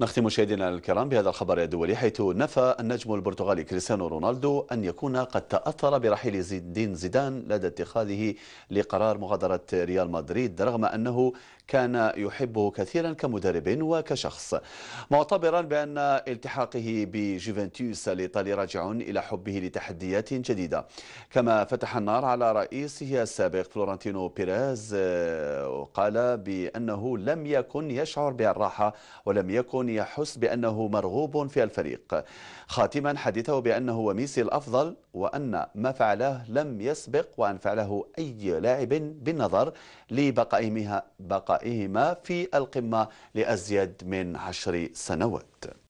نختم مشاهدينا الكرام بهذا الخبر الدولي حيث نفى النجم البرتغالي كريستيانو رونالدو أن يكون قد تأثر برحيل الدين زيدان لدى اتخاذه لقرار مغادرة ريال مدريد رغم أنه كان يحبه كثيرا كمدرب وكشخص معتبرا بأن التحاقه بجوفنتوس الإيطالي راجع إلى حبه لتحديات جديدة كما فتح النار على رئيسه السابق فلورنتينو بيريز وقال آه، بأنه لم يكن يشعر بالراحة ولم يكن يحس بأنه مرغوب في الفريق خاتما حديثه بأنه وميسي الأفضل وأن ما فعله لم يسبق وأن فعله أي لاعب بالنظر لبقائهما في القمة لأزيد من عشر سنوات